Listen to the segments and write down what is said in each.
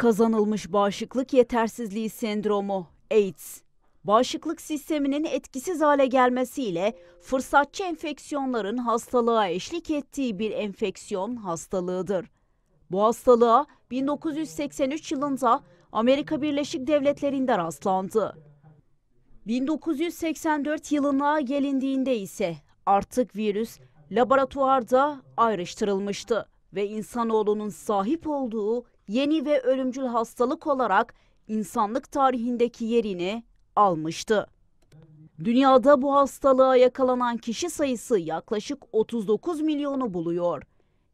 Kazanılmış bağışıklık yetersizliği sendromu AIDS. Bağışıklık sisteminin etkisiz hale gelmesiyle fırsatçı enfeksiyonların hastalığa eşlik ettiği bir enfeksiyon hastalığıdır. Bu hastalığa 1983 yılında Amerika Birleşik Devletleri'nde rastlandı. 1984 yılına gelindiğinde ise artık virüs laboratuvarda ayrıştırılmıştı ve insanoğlunun sahip olduğu yeni ve ölümcül hastalık olarak insanlık tarihindeki yerini almıştı. Dünyada bu hastalığa yakalanan kişi sayısı yaklaşık 39 milyonu buluyor.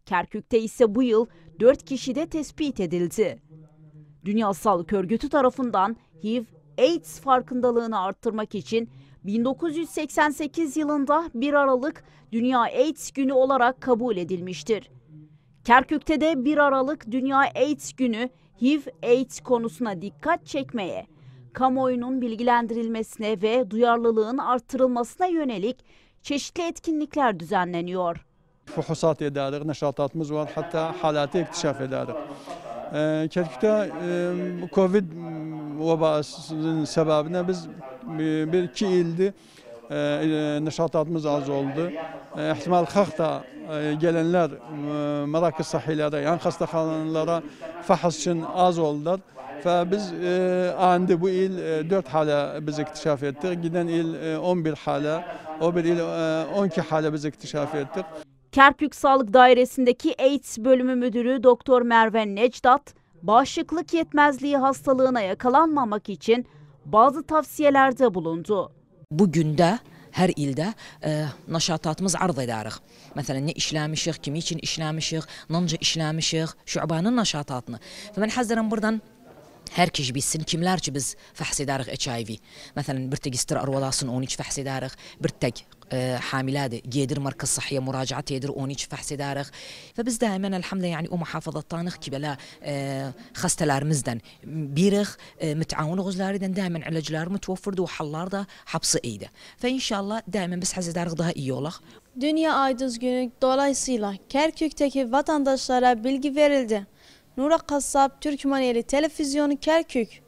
Kerkük'te ise bu yıl 4 kişi de tespit edildi. Dünya Sağlık Örgütü tarafından HIV AIDS farkındalığını arttırmak için 1988 yılında 1 Aralık Dünya AIDS Günü olarak kabul edilmiştir. Kerkük'te de 1 Aralık Dünya AIDS Günü HIV AIDS konusuna dikkat çekmeye, kamuoyunun bilgilendirilmesine ve duyarlılığın artırılmasına yönelik çeşitli etkinlikler düzenleniyor. Fuhusat ederiz, neşatatımız var, hatta halatı iktişaf ederiz. Ee, Kerkük'te e, Covid e, vebasının sebebine biz e, bir iki ildi نشاطاتımız ee, e, az oldu. İhtimal ee, xalq da e, gələnlər e, mərakiz sahilərə, yəni xəstəxanalara fəhs üçün az oldular. Ve biz andı bu il e, 4 hala biz iktişaf ettik. Giden il e, 11 hala, o bir il e, 12 hala biz iktişaf ettik. Kerkük Sağlık Dairesi'ndeki AIDS bölümü müdürü Doktor Merve Necdat, bağışıklık yetmezliği hastalığına yakalanmamak için bazı tavsiyelerde bulundu. Bu gündə hər ildə ə, e, nəşatatımız arz edərik. Məsələn, nə işləmişik, kimi üçün işləmişik, nanca işləmişik, şübanın nəşatatını. Və mən həzərəm buradan Hər kəs bilsin kimlər ki biz fəhs edərik HIV. Məsələn, bir tək istir arvalasın 13 fəhs edərik, bir tək حاملاده جيدر مركز صحية مراجعة يدر اونيش فحص دارخ فبز دائما الحملة يعني ومحافظة طانخ كبلا خستلار مزدن بيرخ متعاون غزلار دائما علاجلار متوفر وحلار ده حبس ايده فان شاء الله دائما بس حز دارخ ده ايولخ Dünya Aydız Günü dolayısıyla Kerkük'teki vatandaşlara bilgi verildi. Nura Kassap Türkmeneli Televizyonu Kerkük